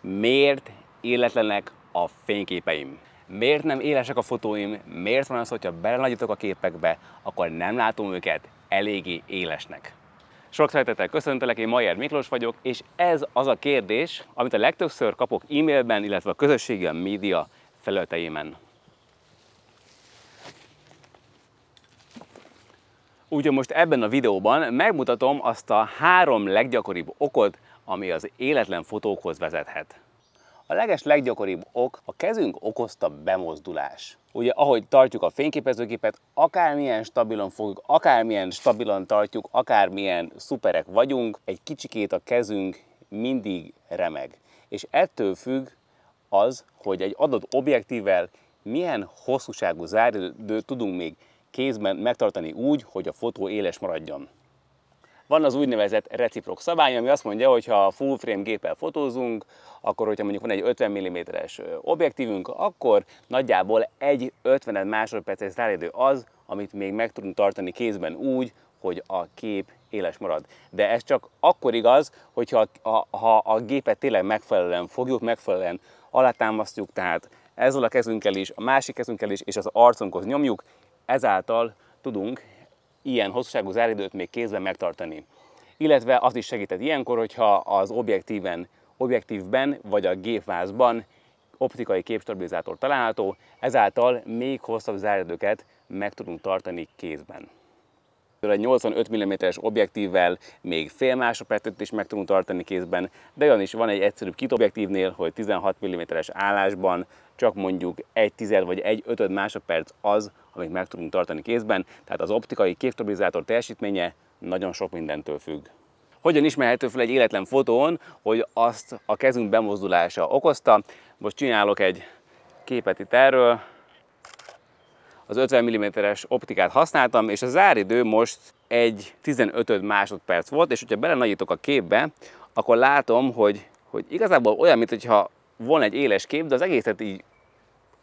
miért életlenek a fényképeim? Miért nem élesek a fotóim? Miért van az, hogyha belenagyítok a képekbe, akkor nem látom őket eléggé élesnek? Sok szeretettel köszöntelek, én Majer Miklós vagyok, és ez az a kérdés, amit a legtöbbször kapok e-mailben, illetve a közösségi a média felületeimen. Úgyhogy most ebben a videóban megmutatom azt a három leggyakoribb okot, ami az életlen fotókhoz vezethet. A leges leggyakoribb ok a kezünk okozta bemozdulás. Ugye ahogy tartjuk a fényképezőgépet, akármilyen stabilan fogjuk, akármilyen stabilan tartjuk, akármilyen szuperek vagyunk, egy kicsikét a kezünk mindig remeg. És ettől függ az, hogy egy adott objektívvel milyen hosszúságú záridőt tudunk még kézben megtartani úgy, hogy a fotó éles maradjon. Van az úgynevezett reciprok szabály, ami azt mondja, hogy ha full frame géppel fotózunk, akkor hogyha mondjuk van egy 50 mm-es objektívünk, akkor nagyjából egy 50 másodperces ráidő az, amit még meg tudunk tartani kézben úgy, hogy a kép éles marad. De ez csak akkor igaz, hogyha a, ha a gépet tényleg megfelelően fogjuk, megfelelően alátámasztjuk, tehát ezzel a kezünkkel is, a másik kezünkkel is, és az arcunkhoz nyomjuk, ezáltal tudunk ilyen hosszúságú záridőt még kézben megtartani. Illetve az is segített ilyenkor, hogyha az objektíven, objektívben vagy a gépvázban optikai képstabilizátor található, ezáltal még hosszabb záridőket meg tudunk tartani kézben. Egy 85 mm-es objektívvel még fél másodpercet is meg tudunk tartani kézben, de olyan is van egy egyszerűbb objektívnél, hogy 16 mm-es állásban csak mondjuk egy tized vagy egy ötöd másodperc az, amit meg tudunk tartani kézben, tehát az optikai képstabilizátor teljesítménye nagyon sok mindentől függ. Hogyan ismerhető fel egy életlen fotón, hogy azt a kezünk bemozdulása okozta? Most csinálok egy képet itt erről, az 50 mm-es optikát használtam, és a záridő most egy 15 másodperc volt, és hogyha belenagyítok a képbe, akkor látom, hogy, hogy igazából olyan, mintha volna egy éles kép, de az egészet így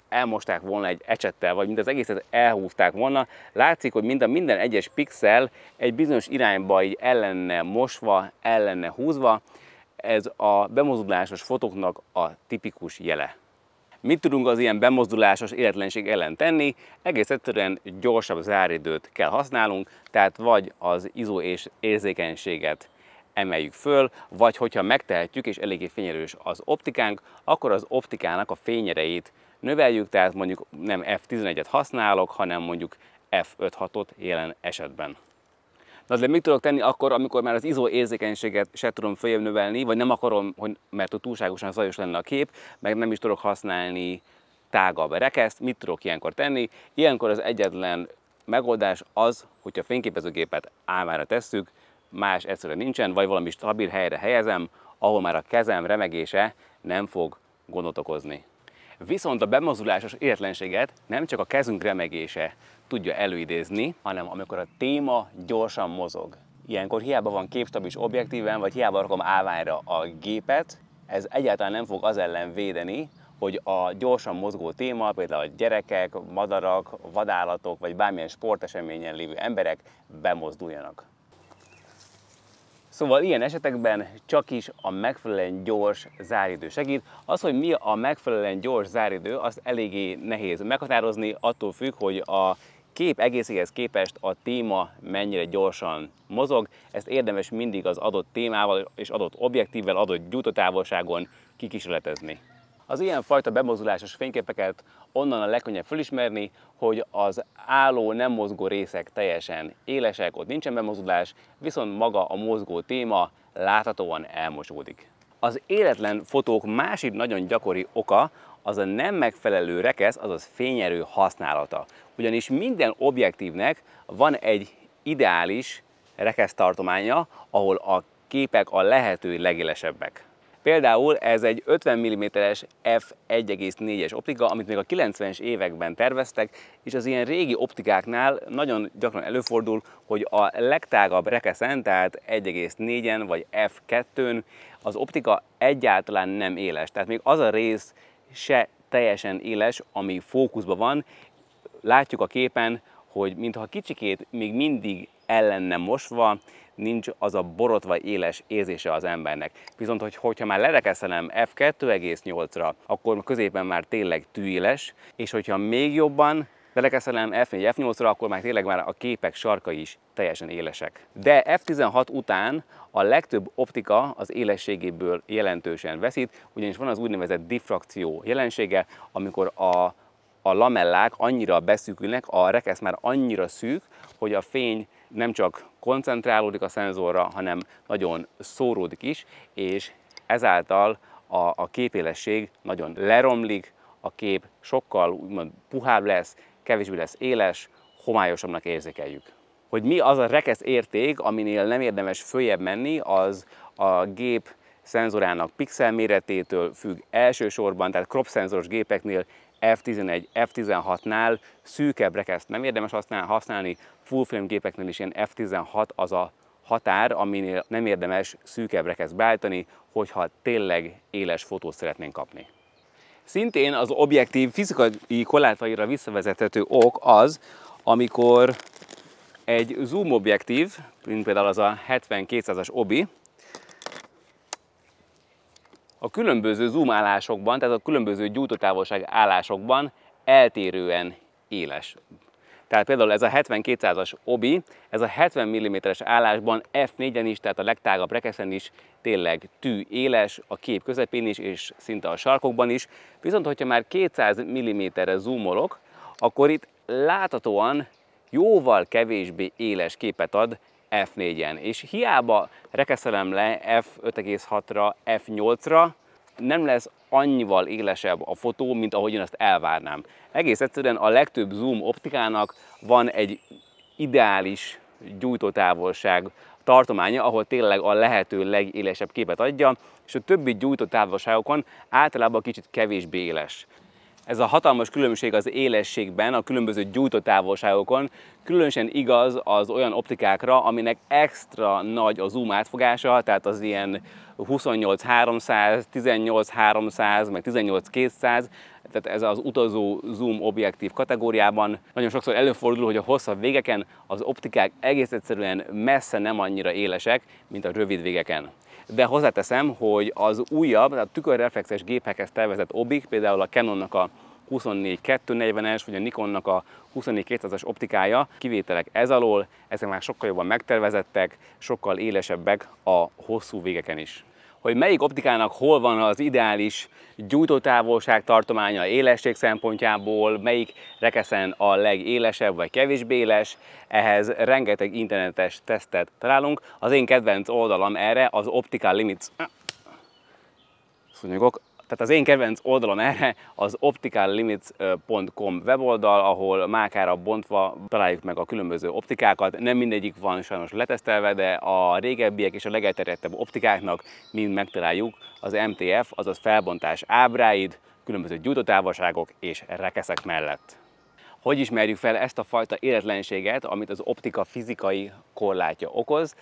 elmosták volna egy ecsettel, vagy mint az egészet elhúzták volna. Látszik, hogy mind a minden egyes pixel egy bizonyos irányba így ellenne mosva, ellenne húzva. Ez a bemozdulásos fotóknak a tipikus jele. Mit tudunk az ilyen bemozdulásos életlenség ellen tenni? Egész egyszerűen gyorsabb záridőt kell használnunk, tehát vagy az izó és érzékenységet emeljük föl, vagy hogyha megtehetjük és eléggé fényerős az optikánk, akkor az optikának a fényerejét növeljük, tehát mondjuk nem F11-et használok, hanem mondjuk F56-ot jelen esetben. De azért mit tudok tenni akkor, amikor már az izó érzékenységet se tudom följebb növelni, vagy nem akarom, hogy, mert ott túlságosan zajos lenne a kép, meg nem is tudok használni tágabb rekeszt, mit tudok ilyenkor tenni? Ilyenkor az egyetlen megoldás az, hogyha fényképezőgépet álmára tesszük, más egyszerűen nincsen, vagy valami stabil helyre helyezem, ahol már a kezem remegése nem fog gondot okozni. Viszont a bemozulásos életlenséget nem csak a kezünk remegése tudja előidézni, hanem amikor a téma gyorsan mozog. Ilyenkor hiába van képstabilis objektíven, vagy hiába rakom állványra a gépet, ez egyáltalán nem fog az ellen védeni, hogy a gyorsan mozgó téma, például a gyerekek, madarak, vadállatok, vagy bármilyen sporteseményen lévő emberek bemozduljanak. Szóval ilyen esetekben csak is a megfelelően gyors záridő segít. Az, hogy mi a megfelelően gyors záridő, az eléggé nehéz meghatározni, attól függ, hogy a kép egészéhez képest a téma mennyire gyorsan mozog. Ezt érdemes mindig az adott témával és adott objektívvel, adott gyújtótávolságon kikísérletezni. Az ilyenfajta bemozulásos fényképeket onnan a legkönnyebb fölismerni, hogy az álló, nem mozgó részek teljesen élesek, ott nincsen bemozulás, viszont maga a mozgó téma láthatóan elmosódik. Az életlen fotók másik nagyon gyakori oka az a nem megfelelő rekesz, azaz fényerő használata. Ugyanis minden objektívnek van egy ideális rekesztartománya, ahol a képek a lehető legélesebbek. Például ez egy 50 mm-es f1,4-es optika, amit még a 90-es években terveztek, és az ilyen régi optikáknál nagyon gyakran előfordul, hogy a legtágabb rekeszen, tehát 1,4-en vagy f2-n az optika egyáltalán nem éles. Tehát még az a rész se teljesen éles, ami fókuszban van. Látjuk a képen, hogy mintha kicsikét még mindig ellen nem mosva, nincs az a borotva éles érzése az embernek. Viszont, hogy, hogyha már lerekeszelem F2,8-ra, akkor középen már tényleg tűéles, és hogyha még jobban lerekeszelem F4, F8-ra, akkor már tényleg már a képek sarka is teljesen élesek. De F16 után a legtöbb optika az élességéből jelentősen veszít, ugyanis van az úgynevezett diffrakció jelensége, amikor a a lamellák annyira beszűkülnek, a rekesz már annyira szűk, hogy a fény nem csak koncentrálódik a szenzorra, hanem nagyon szóródik is, és ezáltal a, a képélesség nagyon leromlik, a kép sokkal úgymond puhább lesz, kevésbé lesz éles, homályosabbnak érzékeljük. Hogy mi az a rekesz érték, aminél nem érdemes följebb menni, az a gép szenzorának pixel méretétől függ elsősorban, tehát crop szenzoros gépeknél F11, F16-nál szűkebb rekeszt nem érdemes használni, full frame gépeknél is ilyen F16 az a határ, aminél nem érdemes szűkebb rekeszt beállítani, hogyha tényleg éles fotót szeretnénk kapni. Szintén az objektív fizikai korlátaira visszavezethető ok az, amikor egy zoom objektív, mint például az a 70-200-as obi, a különböző zoomálásokban, tehát a különböző gyújtótávolság állásokban eltérően éles. Tehát például ez a 7200-as obi, ez a 70 mm-es állásban F4-en is, tehát a legtágabb rekeszen is tényleg tű éles, a kép közepén is, és szinte a sarkokban is. Viszont, hogyha már 200 mm-re zoomolok, akkor itt láthatóan jóval kevésbé éles képet ad F4-en, és hiába rekeszelem le F5,6-ra, F8-ra, nem lesz annyival élesebb a fotó, mint ahogy én ezt elvárnám. Egész egyszerűen a legtöbb zoom optikának van egy ideális gyújtótávolság tartománya, ahol tényleg a lehető legélesebb képet adja, és a többi gyújtótávolságokon általában kicsit kevésbé éles. Ez a hatalmas különbség az élességben, a különböző gyújtótávolságokon, különösen igaz az olyan optikákra, aminek extra nagy a zoom átfogása, tehát az ilyen 28-300, 18-300, meg 18-200, tehát ez az utazó zoom objektív kategóriában. Nagyon sokszor előfordul, hogy a hosszabb végeken az optikák egész egyszerűen messze nem annyira élesek, mint a rövid végeken de hozzáteszem, hogy az újabb, a tükörreflexes gépekhez tervezett obik, például a Canonnak a 24 240 es vagy a Nikonnak a 24 200 as optikája kivételek ez alól, ezek már sokkal jobban megtervezettek, sokkal élesebbek a hosszú végeken is hogy melyik optikának hol van az ideális gyújtótávolság tartománya élesség szempontjából, melyik rekeszen a legélesebb vagy kevésbé éles, ehhez rengeteg internetes tesztet találunk. Az én kedvenc oldalam erre az Optical Limits. Szúnyogok, tehát az én kedvenc oldalon erre az opticallimits.com weboldal, ahol mákára bontva találjuk meg a különböző optikákat. Nem mindegyik van sajnos letesztelve, de a régebbiek és a legelterjedtebb optikáknak mind megtaláljuk az MTF, azaz felbontás ábráid, különböző gyújtótávolságok és rekeszek mellett. Hogy ismerjük fel ezt a fajta életlenséget, amit az optika fizikai korlátja okoz?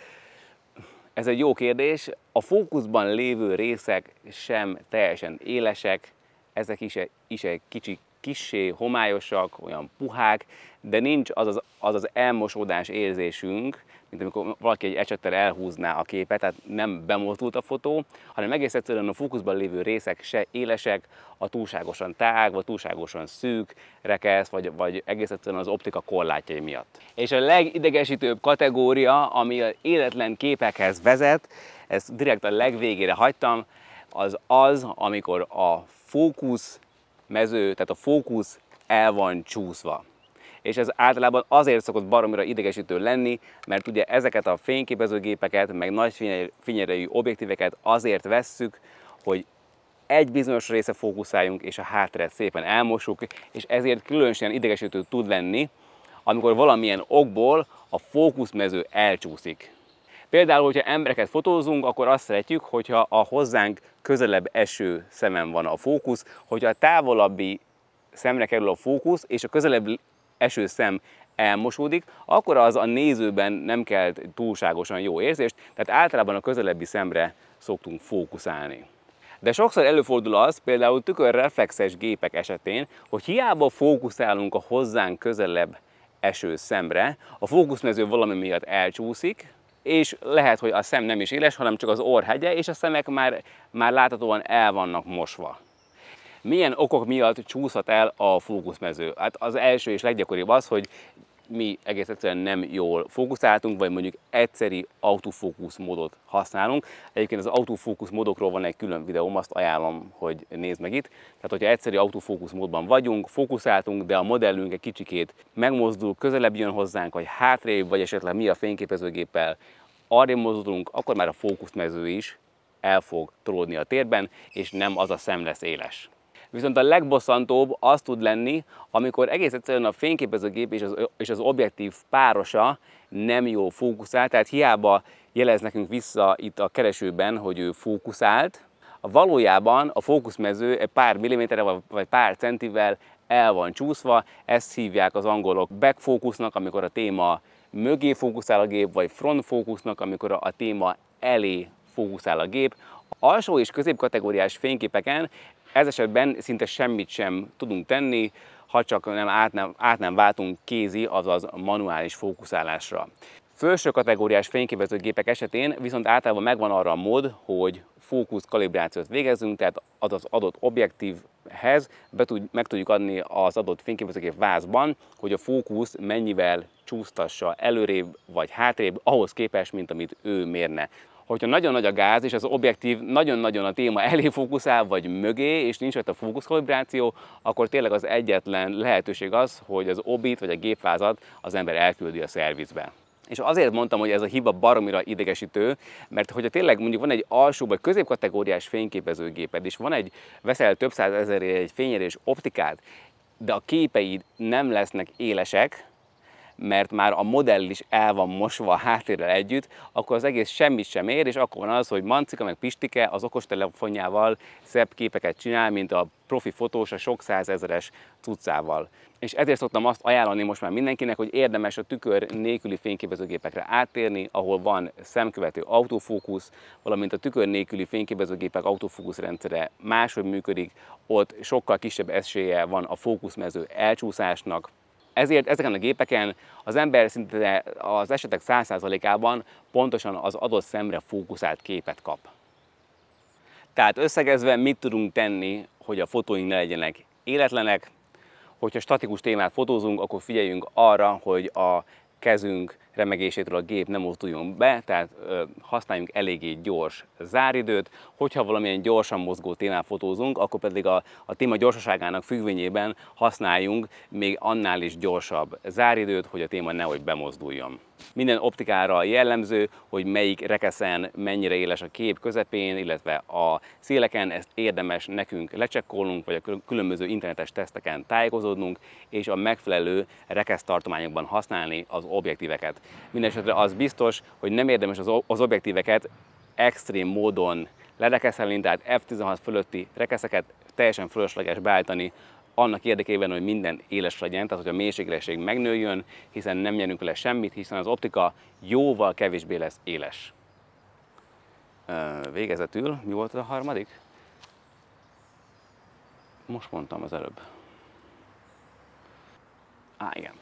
Ez egy jó kérdés. A fókuszban lévő részek sem teljesen élesek, ezek is, is egy kicsi kisé homályosak, olyan puhák, de nincs az az, az, az elmosódás érzésünk, mint amikor valaki egy ecsettel elhúzná a képet, tehát nem bemozdult a fotó, hanem egész egyszerűen a fókuszban lévő részek se élesek, a túlságosan tág, vagy túlságosan szűk, rekesz, vagy, vagy egész egyszerűen az optika korlátjai miatt. És a legidegesítőbb kategória, ami az életlen képekhez vezet, ezt direkt a legvégére hagytam, az az, amikor a fókusz mező, tehát a fókusz el van csúszva. És ez általában azért szokott baromira idegesítő lenni, mert ugye ezeket a fényképezőgépeket, meg nagy fényerejű objektíveket azért vesszük, hogy egy bizonyos része fókuszáljunk, és a hátrát szépen elmosuk, és ezért különösen idegesítő tud lenni, amikor valamilyen okból a fókuszmező elcsúszik. Például, hogyha embereket fotózunk, akkor azt szeretjük, hogyha a hozzánk közelebb eső szemen van a fókusz, hogyha a távolabbi szemre kerül a fókusz, és a közelebb eső szem elmosódik, akkor az a nézőben nem kell túlságosan jó érzést, tehát általában a közelebbi szemre szoktunk fókuszálni. De sokszor előfordul az, például tükörreflexes gépek esetén, hogy hiába fókuszálunk a hozzánk közelebb eső szemre, a fókuszmező valami miatt elcsúszik, és lehet, hogy a szem nem is éles, hanem csak az orrhegye, és a szemek már, már láthatóan el vannak mosva. Milyen okok miatt csúszhat el a fókuszmező? Hát az első és leggyakoribb az, hogy mi egész egyszerűen nem jól fókuszáltunk, vagy mondjuk egyszeri autofókusz módot használunk. Egyébként az autofókusz módokról van egy külön videóm, azt ajánlom, hogy nézd meg itt. Tehát, hogyha egyszeri autofókusz módban vagyunk, fókuszáltunk, de a modellünk egy kicsikét megmozdul, közelebb jön hozzánk, vagy hátrébb, vagy esetleg mi a fényképezőgéppel arra mozdulunk, akkor már a fókuszmező is el fog tolódni a térben, és nem az a szem lesz éles. Viszont a legbosszantóbb az tud lenni, amikor egész egyszerűen a fényképezőgép és az, és az objektív párosa nem jó fókuszál, tehát hiába jelez nekünk vissza itt a keresőben, hogy ő fókuszált, valójában a fókuszmező egy pár milliméterre vagy pár centivel el van csúszva, ezt hívják az angolok backfókusznak, amikor a téma mögé fókuszál a gép, vagy frontfókusznak, amikor a téma elé fókuszál a gép. Alsó és középkategóriás fényképeken ez esetben szinte semmit sem tudunk tenni, ha csak nem át, nem, át nem váltunk kézi, azaz manuális fókuszálásra. Felső kategóriás fényképezőgépek esetén viszont általában megvan arra a mód, hogy fókusz kalibrációt végezzünk, tehát az az adott objektívhez be tud, meg tudjuk adni az adott fényképezőgép vázban, hogy a fókusz mennyivel csúsztassa előrébb vagy hátrébb ahhoz képest, mint amit ő mérne hogyha nagyon nagy a gáz, és az objektív nagyon-nagyon a téma elé fókuszál, vagy mögé, és nincs a fókuszkalibráció, akkor tényleg az egyetlen lehetőség az, hogy az obit vagy a gépvázat az ember elküldi a szervizbe. És azért mondtam, hogy ez a hiba baromira idegesítő, mert hogyha tényleg mondjuk van egy alsó vagy középkategóriás fényképezőgéped, és van egy, veszel több százezer egy fényerés optikát, de a képeid nem lesznek élesek, mert már a modell is el van mosva a háttérrel együtt, akkor az egész semmit sem ér, és akkor van az, hogy Mancika meg Pistike az okostelefonjával szebb képeket csinál, mint a profi fotós a sok százezeres cuccával. És ezért szoktam azt ajánlani most már mindenkinek, hogy érdemes a tükör nélküli fényképezőgépekre áttérni, ahol van szemkövető autofókusz, valamint a tükör nélküli fényképezőgépek autofókusz rendszere máshogy működik, ott sokkal kisebb esélye van a fókuszmező elcsúszásnak, ezért ezeken a gépeken az ember szinte az esetek 100%-ában pontosan az adott szemre fókuszált képet kap. Tehát összegezve mit tudunk tenni, hogy a fotóink ne legyenek életlenek, hogyha statikus témát fotózunk, akkor figyeljünk arra, hogy a kezünk remegésétől a gép nem mozduljon be, tehát ö, használjunk eléggé gyors záridőt. Hogyha valamilyen gyorsan mozgó témát fotózunk, akkor pedig a, a téma gyorsaságának függvényében használjunk még annál is gyorsabb záridőt, hogy a téma nehogy bemozduljon. Minden optikára jellemző, hogy melyik rekeszen mennyire éles a kép közepén, illetve a széleken, ezt érdemes nekünk lecsekkolnunk, vagy a különböző internetes teszteken tájékozódnunk, és a megfelelő rekesztartományokban használni az objektíveket. Mindenesetre az biztos, hogy nem érdemes az objektíveket extrém módon lerekeszelni, tehát F16 fölötti rekeszeket teljesen fölösleges beállítani annak érdekében, hogy minden éles legyen, tehát hogy a mélységélesség megnőjön, hiszen nem nyerünk le semmit, hiszen az optika jóval kevésbé lesz éles. Végezetül, mi volt a harmadik? Most mondtam az előbb. Á, igen.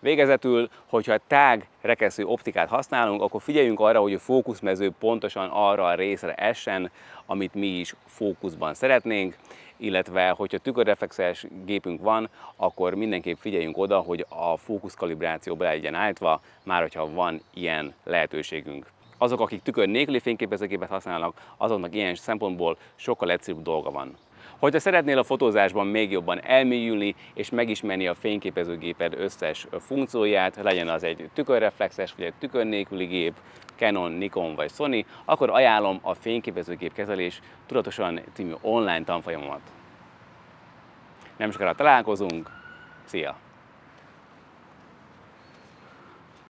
Végezetül, hogyha tág rekeszű optikát használunk, akkor figyeljünk arra, hogy a fókuszmező pontosan arra a részre essen, amit mi is fókuszban szeretnénk, illetve hogyha tükörreflexes gépünk van, akkor mindenképp figyeljünk oda, hogy a fókuszkalibráció be legyen állítva, már hogyha van ilyen lehetőségünk. Azok, akik tükör nélküli fényképezőgépet használnak, azoknak ilyen szempontból sokkal egyszerűbb dolga van. Hogyha szeretnél a fotózásban még jobban elmélyülni és megismerni a fényképezőgéped összes funkcióját, legyen az egy tükörreflexes vagy egy tükör nélküli gép, Canon, Nikon vagy Sony, akkor ajánlom a fényképezőgép kezelés tudatosan című online tanfolyamomat. Nem sokára találkozunk, szia!